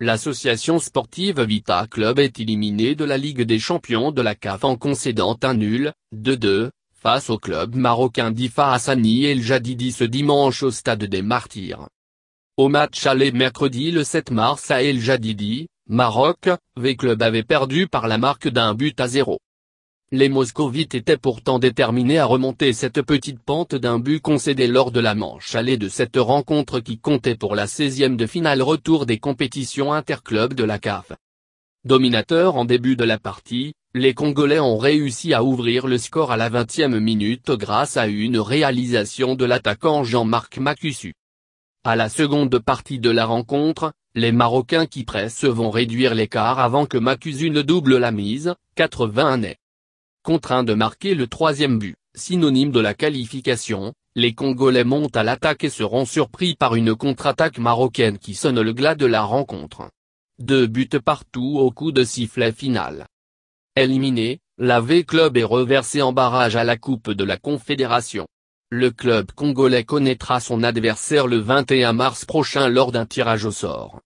L'association sportive Vita Club est éliminée de la Ligue des champions de la CAF en concédant un nul, 2-2, face au club marocain d'Ifa Hassani El Jadidi ce dimanche au Stade des Martyrs. Au match aller mercredi le 7 mars à El Jadidi, Maroc, V-Club avait perdu par la marque d'un but à zéro. Les moscovites étaient pourtant déterminés à remonter cette petite pente d'un but concédé lors de la manche allée de cette rencontre qui comptait pour la 16e de finale retour des compétitions interclubs de la CAF. Dominateurs en début de la partie, les Congolais ont réussi à ouvrir le score à la 20e minute grâce à une réalisation de l'attaquant Jean-Marc Macusu. À la seconde partie de la rencontre, les Marocains qui pressent vont réduire l'écart avant que Makusu ne double la mise, 81 est. Contraint de marquer le troisième but, synonyme de la qualification, les Congolais montent à l'attaque et seront surpris par une contre-attaque marocaine qui sonne le glas de la rencontre. Deux buts partout au coup de sifflet final. Éliminé, la V-Club est reversée en barrage à la Coupe de la Confédération. Le club congolais connaîtra son adversaire le 21 mars prochain lors d'un tirage au sort.